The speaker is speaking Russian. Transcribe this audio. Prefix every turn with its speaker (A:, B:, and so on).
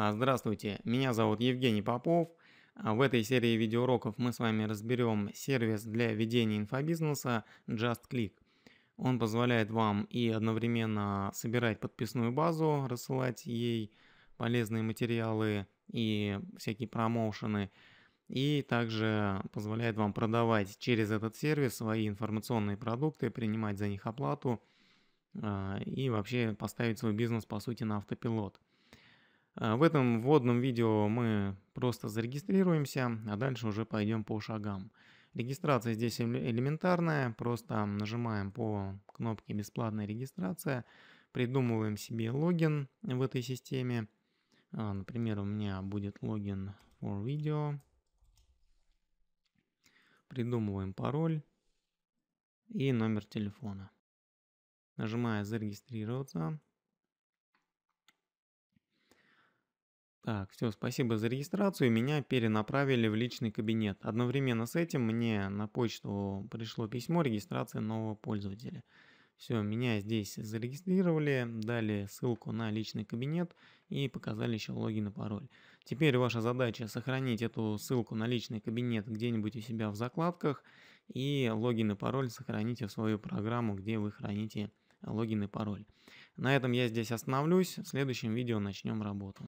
A: А, здравствуйте, меня зовут Евгений Попов. А, в этой серии видеоуроков мы с вами разберем сервис для ведения инфобизнеса JustClick. Он позволяет вам и одновременно собирать подписную базу, рассылать ей полезные материалы и всякие промоушены, и также позволяет вам продавать через этот сервис свои информационные продукты, принимать за них оплату а, и вообще поставить свой бизнес по сути на автопилот. А, в этом вводном видео мы просто зарегистрируемся, а дальше уже пойдем по шагам. Регистрация здесь элементарная, просто нажимаем по кнопке «Бесплатная регистрация», придумываем себе логин в этой системе. А, например, у меня будет логин for video. Придумываем пароль и номер телефона. нажимая «Зарегистрироваться». Так, все, спасибо за регистрацию. Меня перенаправили в личный кабинет. Одновременно с этим мне на почту пришло письмо регистрации нового пользователя. Все, меня здесь зарегистрировали, дали ссылку на личный кабинет и показали еще логин и пароль. Теперь ваша задача сохранить эту ссылку на личный кабинет где-нибудь у себя в закладках и логин и пароль сохраните в свою программу, где вы храните логин и пароль. На этом я здесь остановлюсь. В следующем видео начнем работу.